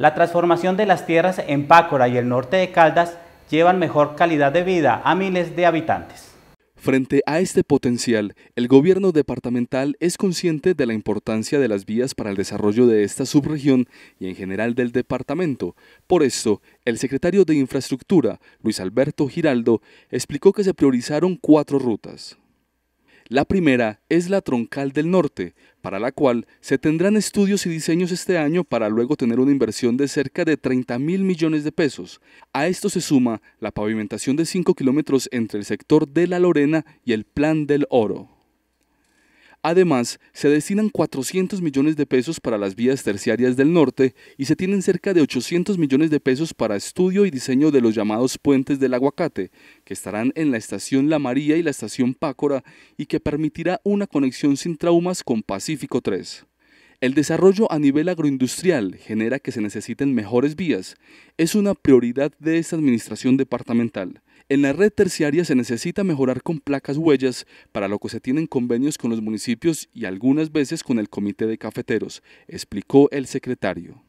La transformación de las tierras en Pácora y el norte de Caldas llevan mejor calidad de vida a miles de habitantes. Frente a este potencial, el gobierno departamental es consciente de la importancia de las vías para el desarrollo de esta subregión y en general del departamento. Por esto, el secretario de Infraestructura, Luis Alberto Giraldo, explicó que se priorizaron cuatro rutas. La primera es la troncal del norte, para la cual se tendrán estudios y diseños este año para luego tener una inversión de cerca de 30 mil millones de pesos. A esto se suma la pavimentación de 5 kilómetros entre el sector de La Lorena y el Plan del Oro. Además, se destinan 400 millones de pesos para las vías terciarias del norte y se tienen cerca de 800 millones de pesos para estudio y diseño de los llamados puentes del aguacate, que estarán en la estación La María y la estación Pácora y que permitirá una conexión sin traumas con Pacífico 3. El desarrollo a nivel agroindustrial genera que se necesiten mejores vías. Es una prioridad de esta administración departamental. En la red terciaria se necesita mejorar con placas huellas, para lo que se tienen convenios con los municipios y algunas veces con el comité de cafeteros, explicó el secretario.